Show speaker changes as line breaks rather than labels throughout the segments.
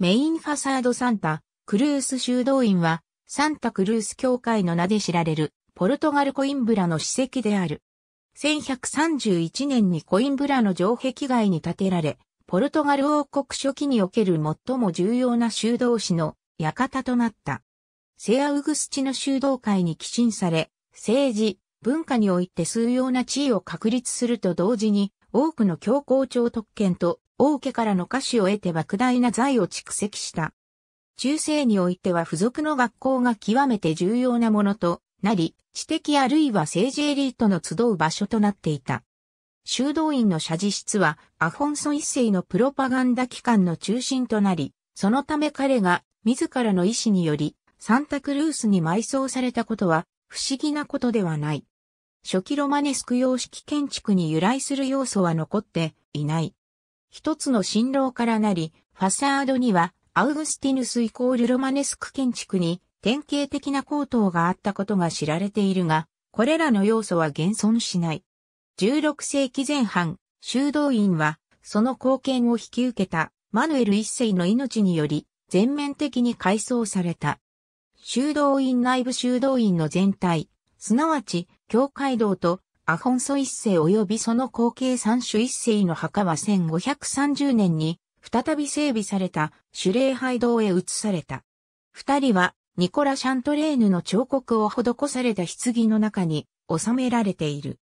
メインファサードサンタ、クルース修道院は、サンタクルース教会の名で知られる、ポルトガルコインブラの史跡である。1131年にコインブラの城壁外に建てられ、ポルトガル王国初期における最も重要な修道士の館となった。セアウグスチの修道会に寄進され、政治、文化において数要な地位を確立すると同時に、多くの教皇庁特権と王家からの歌詞を得て莫大な財を蓄積した。中世においては付属の学校が極めて重要なものとなり、知的あるいは政治エリートの集う場所となっていた。修道院の社事室はアフォンソ一世のプロパガンダ機関の中心となり、そのため彼が自らの意志によりサンタクルースに埋葬されたことは不思議なことではない。初期ロマネスク様式建築に由来する要素は残っていない。一つの新郎からなり、ファサードにはアウグスティヌスイコールロマネスク建築に典型的な高等があったことが知られているが、これらの要素は現存しない。16世紀前半、修道院はその貢献を引き受けたマヌエル一世の命により全面的に改装された。修道院内部修道院の全体、すなわち教会堂とアフォンソ一世及びその後継三種一世の墓は1530年に再び整備された主礼拝堂へ移された。二人はニコラ・シャントレーヌの彫刻を施された棺の中に収められている。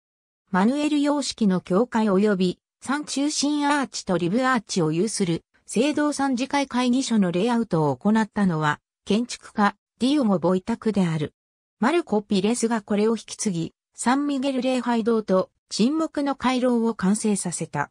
マヌエル様式の教会及び三中心アーチとリブアーチを有する聖堂三次会会議所のレイアウトを行ったのは建築家ディオゴ・ボイタクである。マルコ・ピレスがこれを引き継ぎ、サンミゲル礼拝堂と沈黙の回廊を完成させた。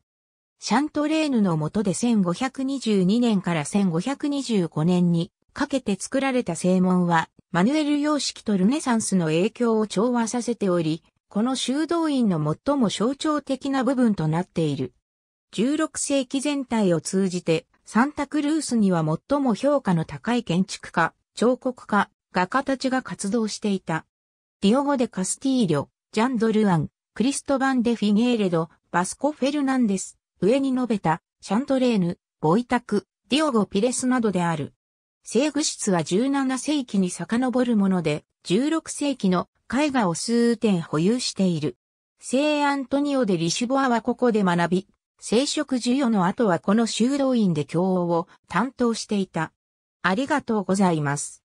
シャントレーヌの下で1522年から1525年にかけて作られた正門は、マヌエル様式とルネサンスの影響を調和させており、この修道院の最も象徴的な部分となっている。16世紀全体を通じて、サンタクルースには最も評価の高い建築家、彫刻家、画家たちが活動していた。ディオゴ・デ・カスティーリョ、ジャンドルアン、クリストバン・デ・フィゲーレド、バスコ・フェルナンデス、上に述べた、シャントレーヌ、ボイタク、ディオゴ・ピレスなどである。生具室は17世紀に遡るもので、16世紀の絵画を数点保有している。聖アントニオデ・リシュボアはここで学び、聖職授与の後はこの修道院で教王を担当していた。ありがとうございます。